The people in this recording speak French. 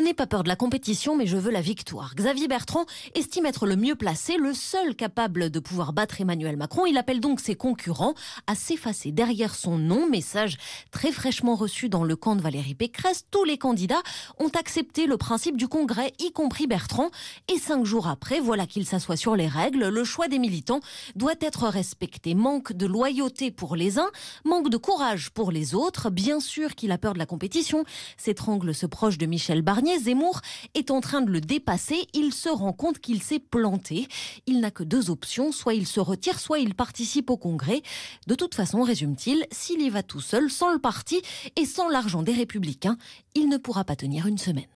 n'ai pas peur de la compétition, mais je veux la victoire. Xavier Bertrand estime être le mieux placé, le seul capable de pouvoir battre Emmanuel Macron. Il appelle donc ses concurrents à s'effacer derrière son nom. Message très fraîchement reçu dans le camp de Valérie Pécresse. Tous les candidats ont accepté le principe du congrès, y compris Bertrand. Et cinq jours après, voilà qu'il s'assoit sur les règles. Le choix des militants doit être respecté. Manque de loyauté pour les uns, manque de courage pour les autres. Bien sûr qu'il a peur de la compétition. S'étrangle ce proche de Michel Barnier Zemmour est en train de le dépasser. Il se rend compte qu'il s'est planté. Il n'a que deux options. Soit il se retire, soit il participe au Congrès. De toute façon, résume-t-il, s'il y va tout seul, sans le parti et sans l'argent des républicains, il ne pourra pas tenir une semaine.